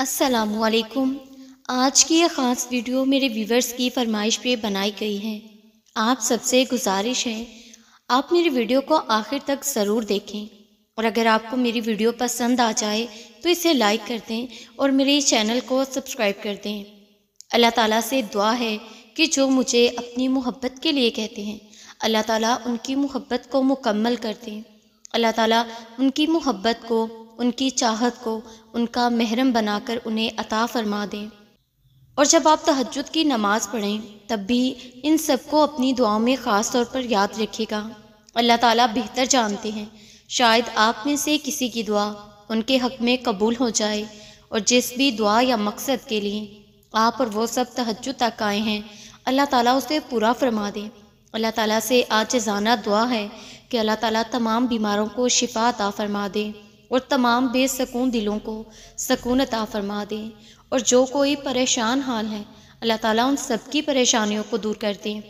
असलकुम आज की ये ख़ास वीडियो मेरे व्यूवर्स की फरमाइश पे बनाई गई है आप सबसे गुजारिश है आप मेरी वीडियो को आखिर तक ज़रूर देखें और अगर आपको मेरी वीडियो पसंद आ जाए तो इसे लाइक कर दें और मेरे चैनल को सब्सक्राइब कर दें अल्लाह ताला से दुआ है कि जो मुझे अपनी मोहब्बत के लिए कहते हैं अल्लाह ताला उनकी मोहब्बत को मुकम्मल कर दें अल्लाह ताला उनकी मोहब्बत को उनकी चाहत को उनका महरम बनाकर उन्हें अता फरमा दें और जब आप तहजद की नमाज पढ़ें तब भी इन सबको अपनी दुआओं में ख़ास तौर पर याद रखिएगा अल्लाह ताला बेहतर जानते हैं शायद आप में से किसी की दुआ उनके हक में कबूल हो जाए और जिस भी दुआ या मकसद के लिए आप और वो सब तहजद तक आए हैं अल्लाह ताला उसे पूरा फरमा दें अल्लाह ताला से जाना दुआ है कि अल्लाह ताला तमाम बीमारों को शिफा अता फरमा दें और तमाम बेसकून दिलों को सकून अता फरमा दें और जो कोई परेशान हाल है अल्लाह ताला उन सबकी परेशानियों को दूर कर दें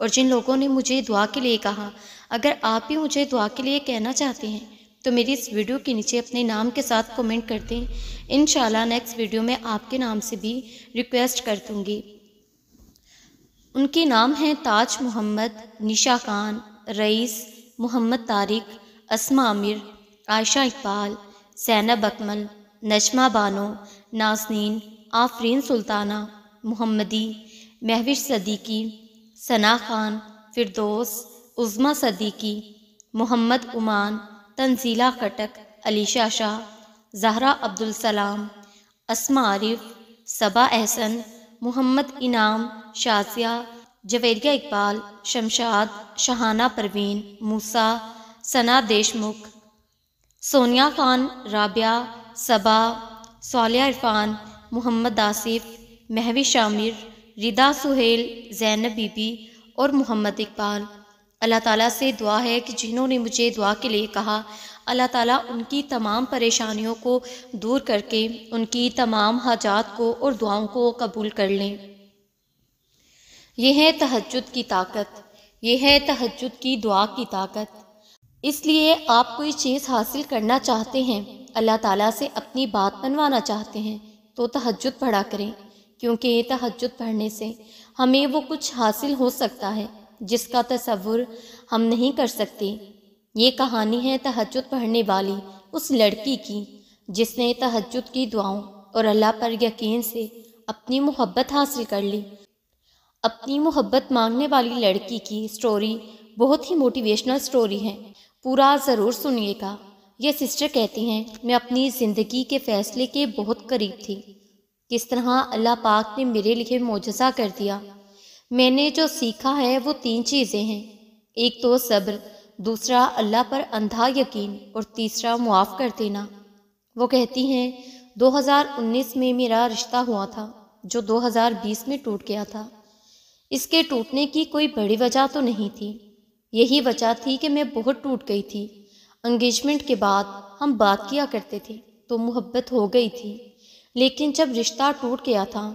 और जिन लोगों ने मुझे दुआ के लिए कहा अगर आप भी मुझे दुआ के लिए कहना चाहते हैं तो मेरी इस वीडियो के नीचे अपने नाम के साथ कमेंट कर दें इन नेक्स्ट वीडियो में आपके नाम से भी रिक्वेस्ट कर दूँगी उनके नाम हैं ताज मोहम्मद निशा खान रईस मोहम्मद तारिक असमा आमिर आयशा इकबाल सैनब अकमल नजमा बानो नासनीन आफरीन सुल्ताना मुहम्मदी महविश सदीकी सना खान फिरदोस उज़मा सदीकी मोहम्मद उमान तंजीला खटक अलीशा शाह जहरा अब्दुल सलाम असमा आरिफ सबा एहसन मोहम्मद इनाम शाजिया जवेरिया इकबाल शमशाद शहाना परवीन मूसा सना देशमुख सोनिया खान राबिया सबा सालिया इरफान मोहम्मद आसिफ महवी शामिर रिदा सुहेल जैनब बीबी और मोहम्मद इकबाल अल्लाह ताला से दुआ है कि जिन्होंने मुझे दुआ के लिए कहा अल्लाह ताला उनकी तमाम परेशानियों को दूर करके उनकी तमाम हाजात को और दुआओं को कबूल कर लें यह है तहजद की ताकत यह है तहजद की दुआ की ताकत इसलिए आप कोई चीज़ हासिल करना चाहते हैं अल्लाह ताला से अपनी बात बनवाना चाहते हैं तो तहजद पढ़ा करें क्योंकि ये तहजद पढ़ने से हमें वो कुछ हासिल हो सकता है जिसका तस्वुर हम नहीं कर सकते ये कहानी है तहजद पढ़ने वाली उस लड़की की जिसने तहजद की दुआओं और अल्लाह पर यकीन से अपनी मोहब्बत हासिल कर ली अपनी मोहब्बत मांगने वाली लड़की की स्टोरी बहुत ही मोटिवेशनल स्टोरी है पूरा ज़रूर सुनिएगा यह सिस्टर कहती हैं मैं अपनी ज़िंदगी के फैसले के बहुत करीब थी किस तरह अल्लाह पाक ने मेरे लिए मुजजा कर दिया मैंने जो सीखा है वो तीन चीज़ें हैं एक तो सब्र दूसरा अल्लाह पर अंधा यकीन और तीसरा मुआफ़ कर देना वो कहती हैं 2019 में मेरा रिश्ता हुआ था जो 2020 में टूट गया था इसके टूटने की कोई बड़ी वजह तो नहीं थी यही वजह थी कि मैं बहुत टूट गई थी अंगेजमेंट के बाद हम बात किया करते थे तो मुहब्बत हो गई थी लेकिन जब रिश्ता टूट गया था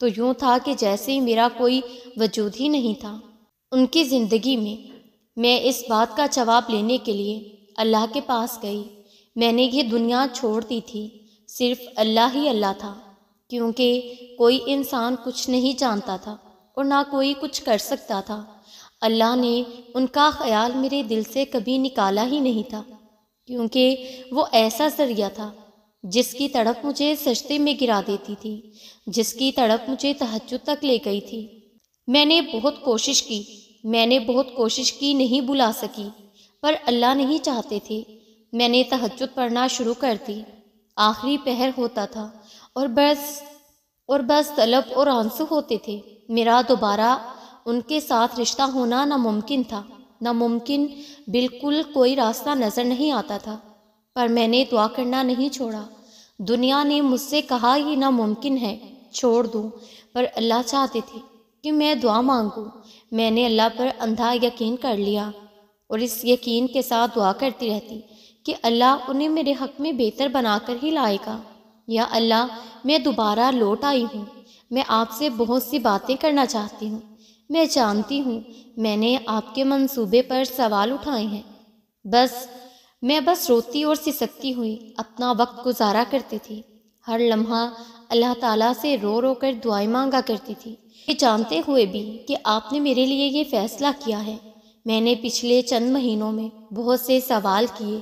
तो यूँ था कि जैसे ही मेरा कोई वजूद ही नहीं था उनकी ज़िंदगी में मैं इस बात का जवाब लेने के लिए अल्लाह के पास गई मैंने ये दुनिया छोड़ दी थी सिर्फ अल्लाह ही अल्लाह था क्योंकि कोई इंसान कुछ नहीं जानता था और ना कोई कुछ कर सकता था अल्लाह ने उनका ख्याल मेरे दिल से कभी निकाला ही नहीं था क्योंकि वो ऐसा जरिया था जिसकी तड़प मुझे सस्ते में गिरा देती थी जिसकी तड़प मुझे तहजद तक ले गई थी मैंने बहुत कोशिश की मैंने बहुत कोशिश की नहीं बुला सकी पर अल्लाह नहीं चाहते थे मैंने तहजद पढ़ना शुरू कर दी आखिरी पहर होता था और बस और बस तलब और आंसू होते थे मेरा दोबारा उनके साथ रिश्ता होना नामुमकिन था नामुमकिन बिल्कुल कोई रास्ता नज़र नहीं आता था पर मैंने दुआ करना नहीं छोड़ा दुनिया ने मुझसे कहा ये नामुमकिन है छोड़ दूँ पर अल्लाह चाहते थे कि मैं दुआ मांगूँ मैंने अल्लाह पर अंधा यकीन कर लिया और इस यकीन के साथ दुआ करती रहती कि अल्लाह उन्हें मेरे हक में बेहतर बनाकर ही लाएगा या अल्लाह मैं दोबारा लौट आई हूँ मैं आपसे बहुत सी बातें करना चाहती हूँ मैं जानती हूँ मैंने आपके मंसूबे पर सवाल उठाए हैं बस मैं बस रोती और सिसकती हुई अपना वक्त गुजारा करती थी हर लम्हा अल्लाह ताला से रो रो कर दुआएं मांगा करती थी ये जानते हुए भी कि आपने मेरे लिए ये फ़ैसला किया है मैंने पिछले चंद महीनों में बहुत से सवाल किए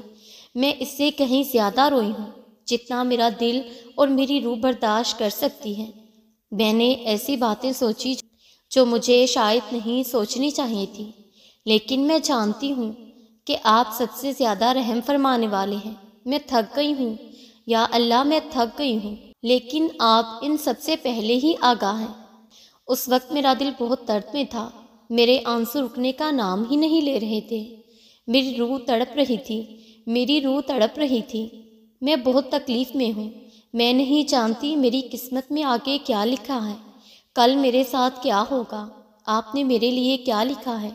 मैं इससे कहीं ज़्यादा रोई हूँ जितना मेरा दिल और मेरी रूह बर्दाश्त कर सकती है मैंने ऐसी बातें सोची जो मुझे शायद नहीं सोचनी चाहिए थी लेकिन मैं जानती हूँ कि आप सबसे ज़्यादा रहम फरमाने वाले हैं मैं थक गई हूँ या अल्लाह मैं थक गई हूँ लेकिन आप इन सबसे पहले ही आगा हैं उस वक्त मेरा दिल बहुत दर्द में था मेरे आंसू रुकने का नाम ही नहीं ले रहे थे मेरी रूह तड़प रही थी मेरी रूह तड़प रही थी मैं बहुत तकलीफ़ में हूँ मैं नहीं जानती मेरी किस्मत में आगे क्या लिखा है कल मेरे साथ क्या होगा आपने मेरे लिए क्या लिखा है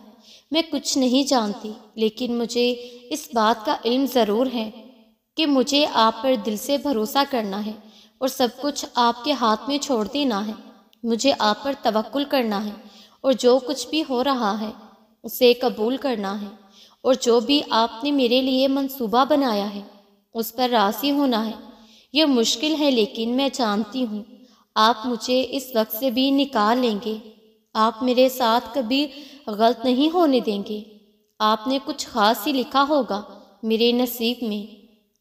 मैं कुछ नहीं जानती लेकिन मुझे इस बात का इल्म ज़रूर है कि मुझे आप पर दिल से भरोसा करना है और सब कुछ आपके हाथ में छोड़ देना है मुझे आप पर तवक्ल करना है और जो कुछ भी हो रहा है उसे कबूल करना है और जो भी आपने मेरे लिए मंसूबा बनाया है उस पर रासी होना है यह मुश्किल है लेकिन मैं जानती हूँ आप मुझे इस वक्त से भी निकाल लेंगे आप मेरे साथ कभी गलत नहीं होने देंगे आपने कुछ खास ही लिखा होगा मेरे नसीब में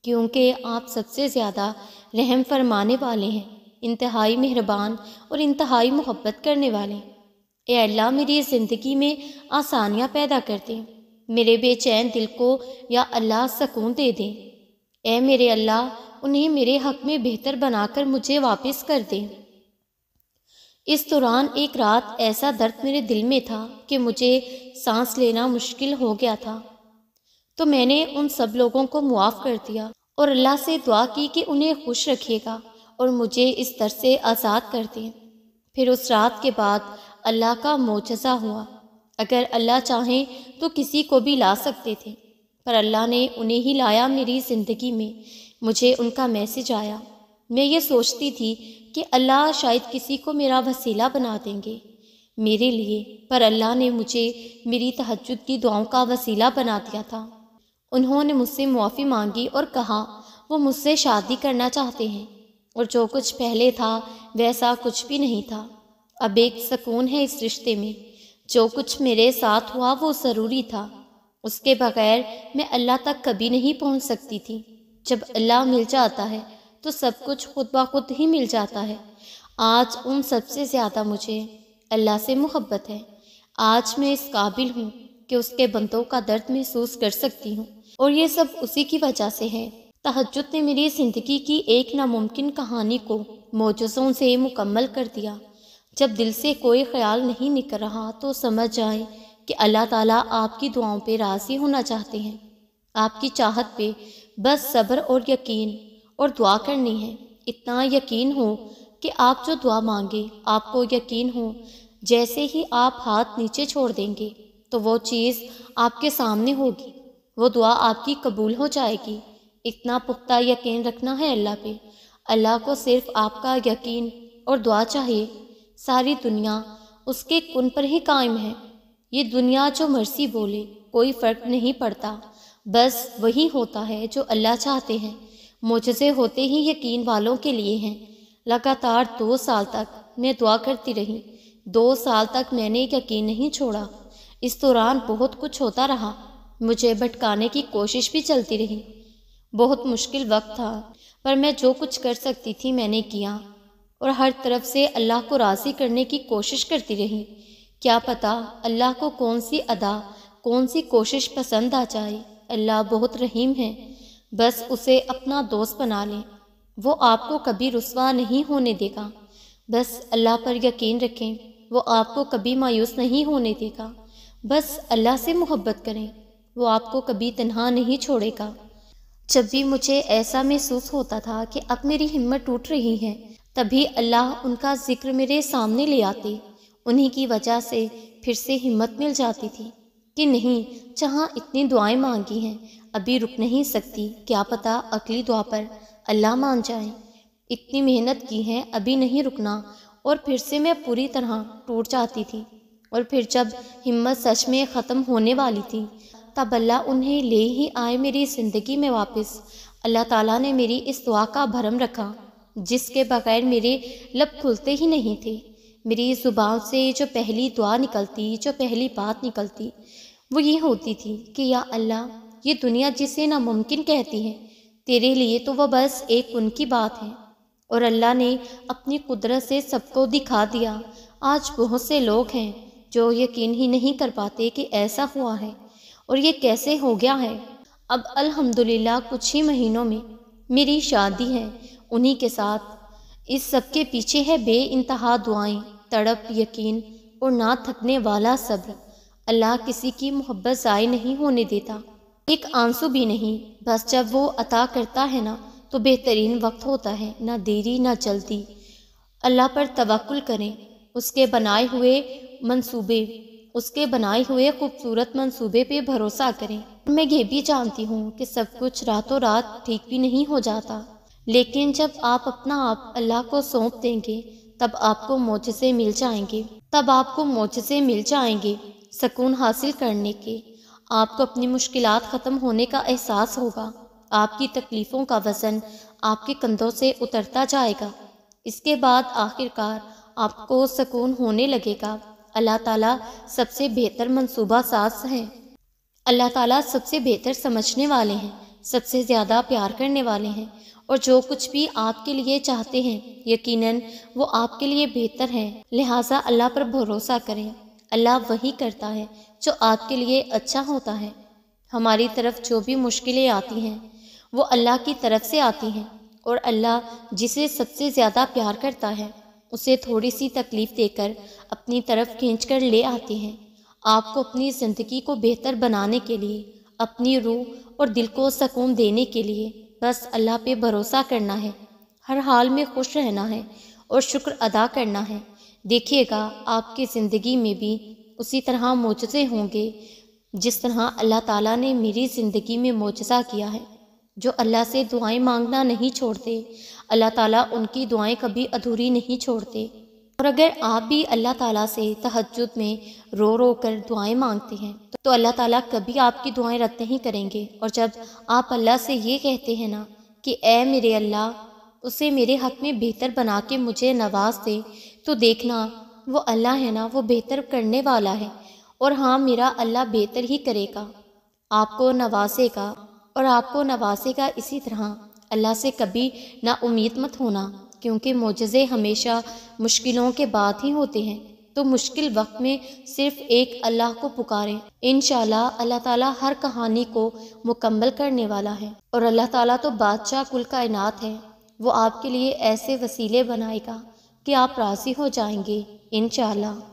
क्योंकि आप सबसे ज़्यादा रहम फरमाने वाले हैं इंतहाई मेहरबान और इंतहाई मोहब्बत करने वाले ए अल्लाह मेरी ज़िंदगी में आसानियाँ पैदा कर दें मेरे बेचैन दिल को या अल्लाह सकून दे दें ए मेरे अल्लाह उन्हें मेरे हक में बेहतर बनाकर मुझे वापस कर दें इस दौरान एक रात ऐसा दर्द मेरे दिल में था कि मुझे सांस लेना मुश्किल हो गया था तो मैंने उन सब लोगों को मुआफ़ कर दिया और अल्लाह से दुआ की कि उन्हें खुश रखिएगा और मुझे इस दर से आज़ाद कर दें फिर उस रात के बाद अल्लाह का मोजज़ा हुआ अगर अल्लाह चाहे तो किसी को भी ला सकते थे पर अल्लाह ने उन्हें ही लाया मेरी ज़िंदगी में मुझे उनका मैसेज आया मैं ये सोचती थी कि अल्लाह शायद किसी को मेरा वसीला बना देंगे मेरे लिए पर अल्लाह ने मुझे मेरी तहजद की दुआओं का वसीला बना दिया था उन्होंने मुझसे मुआफ़ी मांगी और कहा वो मुझसे शादी करना चाहते हैं और जो कुछ पहले था वैसा कुछ भी नहीं था अब एक सकून है इस रिश्ते में जो कुछ मेरे साथ हुआ वो ज़रूरी था उसके बगैर मैं अल्लाह तक कभी नहीं पहुंच सकती थी जब अल्लाह मिल जाता है तो सब कुछ खुद ब खुद ही मिल जाता है आज उन सबसे ज़्यादा मुझे अल्लाह से मोहब्बत है आज मैं इस काबिल हूँ कि उसके बंदों का दर्द महसूस कर सकती हूँ और ये सब उसी की वजह से है तहजद ने मेरी ज़िंदगी की एक नामुमकिन कहानी को मोजों से मुकम्मल कर दिया जब दिल से कोई ख्याल नहीं निकल रहा तो समझ जाए कि अल्लाह ताला आपकी दुआओं पे राज़ी होना चाहते हैं आपकी चाहत पे बस सब्र और यकीन और दुआ करनी है इतना यकीन हो कि आप जो दुआ मांगे आपको यकीन हो जैसे ही आप हाथ नीचे छोड़ देंगे तो वो चीज़ आपके सामने होगी वो दुआ आपकी कबूल हो जाएगी इतना पुख्ता यकीन रखना है अल्लाह पे अल्लाह को सिर्फ आपका यकीन और दुआ चाहिए सारी दुनिया उसके कुन पर ही कायम है ये दुनिया जो मर्सी बोले कोई फ़र्क नहीं पड़ता बस वही होता है जो अल्लाह चाहते हैं मुझसे होते ही यकीन वालों के लिए हैं लगातार दो साल तक मैं दुआ करती रही दो साल तक मैंने यकीन नहीं छोड़ा इस दौरान बहुत कुछ होता रहा मुझे भटकाने की कोशिश भी चलती रही बहुत मुश्किल वक्त था पर मैं जो कुछ कर सकती थी मैंने किया और हर तरफ से अल्लाह को राज़ी करने की कोशिश करती रही क्या पता अल्लाह को कौन सी अदा कौन सी कोशिश पसंद आ जाए अल्लाह बहुत रहीम है बस उसे अपना दोस्त बना लें वो आपको कभी रसवा नहीं होने देगा बस अल्लाह पर यकीन रखें वो आपको कभी मायूस नहीं होने देगा बस अल्लाह से मोहब्बत करें वो आपको कभी तन्हा नहीं छोड़ेगा जब भी मुझे ऐसा महसूस होता था कि अब मेरी हिम्मत टूट रही है तभी अल्लाह उनका जिक्र मेरे सामने ले आते उन्हीं की वजह से फिर से हिम्मत मिल जाती थी कि नहीं जहाँ इतनी दुआएं मांगी हैं अभी रुक नहीं सकती क्या पता अगली दुआ पर अल्लाह मान जाए इतनी मेहनत की है अभी नहीं रुकना और फिर से मैं पूरी तरह टूट जाती थी और फिर जब हिम्मत सच में ख़त्म होने वाली थी तब अल्लाह उन्हें ले ही आए मेरी ज़िंदगी में वापस अल्लाह ताला ने मेरी इस दुआ का भरम रखा जिसके बगैर मेरे लब खुलते ही नहीं थे मेरी ज़ुबान से जो पहली दुआ निकलती जो पहली बात निकलती वो ये होती थी कि या अल्लाह ये दुनिया जिसे नामुमकिन कहती है तेरे लिए तो वह बस एक उनकी बात है और अल्लाह ने अपनी कुदरत से सबको दिखा दिया आज बहुत से लोग हैं जो यकीन ही नहीं कर पाते कि ऐसा हुआ है और ये कैसे हो गया है अब अल्हम्दुलिल्लाह कुछ ही महीनों में मेरी शादी है उन्हीं के साथ इस सब के पीछे है बे इंतहा दुआएँ तड़प यकीन और ना थकने वाला सब्र अल्लाह किसी की मोहब्बत ज़ाय नहीं होने देता एक आंसू भी नहीं बस जब वो अता करता है ना तो बेहतरीन वक्त होता है ना देरी ना जल्दी अल्लाह पर तवक्ल करें उसके बनाए हुए मंसूबे उसके बनाए हुए खूबसूरत मंसूबे पे भरोसा करें मैं ये भी जानती हूँ कि सब कुछ रातों रात ठीक भी नहीं हो जाता लेकिन जब आप अपना आप अल्लाह को सौंप देंगे तब आपको मोजे मिल जाएंगे तब आपको मोजे मिल जाएंगे सकून हासिल करने के आपको अपनी मुश्किल ख़त्म होने का एहसास होगा आपकी तकलीफ़ों का वज़न आपके कंधों से उतरता जाएगा इसके बाद आखिरकार आपको सकून होने लगेगा अल्लाह ताला सबसे बेहतर मंसूबा सास हैं अल्लाह ताला सबसे बेहतर समझने वाले हैं सबसे ज़्यादा प्यार करने वाले हैं और जो कुछ भी आपके लिए चाहते हैं यकीनन वो आपके लिए बेहतर है लिहाजा अल्लाह पर भरोसा करें अल्लाह वही करता है जो आपके लिए अच्छा होता है हमारी तरफ जो भी मुश्किलें आती हैं वो अल्लाह की तरफ से आती हैं और अल्लाह जिसे सबसे ज़्यादा प्यार करता है उसे थोड़ी सी तकलीफ़ देकर अपनी तरफ खींच कर ले आती हैं आपको अपनी ज़िंदगी को बेहतर बनाने के लिए अपनी रूह और दिल को सकून देने के लिए बस अल्लाह पे भरोसा करना है हर हाल में खुश रहना है और शुक्र अदा करना है देखिएगा आपकी ज़िंदगी में भी उसी तरह मोजे होंगे जिस तरह अल्लाह ताला ने मेरी ज़िंदगी में मोजा किया है जो अल्लाह से दुआएं मांगना नहीं छोड़ते अल्लाह ताला उनकी दुआएं कभी अधूरी नहीं छोड़ते और अगर आप भी अल्लाह ताला से तहजद में रो रो कर दुआएं मांगते हैं तो अल्लाह ताला कभी आपकी दुआएं रद्द नहीं करेंगे और जब आप अल्लाह से ये कहते हैं ना कि ए मेरे अल्लाह उसे मेरे हक में बेहतर बना के मुझे नवाज दे तो देखना वो अल्लाह है ना वो बेहतर करने वाला है और हाँ मेरा अल्लाह बेहतर ही करेगा आपको नवाजेगा और आपको नवाजेगा इसी तरह अल्लाह से कभी ना उम्मीद मत होना क्योंकि मोजे हमेशा मुश्किलों के बाद ही होते हैं तो मुश्किल वक्त में सिर्फ एक अल्लाह को पुकारें इन अल्लाह ताला हर कहानी को मुकम्मल करने वाला है और अल्लाह ताला तो बादशाह कुल कायनात है वो आपके लिए ऐसे वसीले बनाएगा कि आप राज़ी हो जाएंगे इन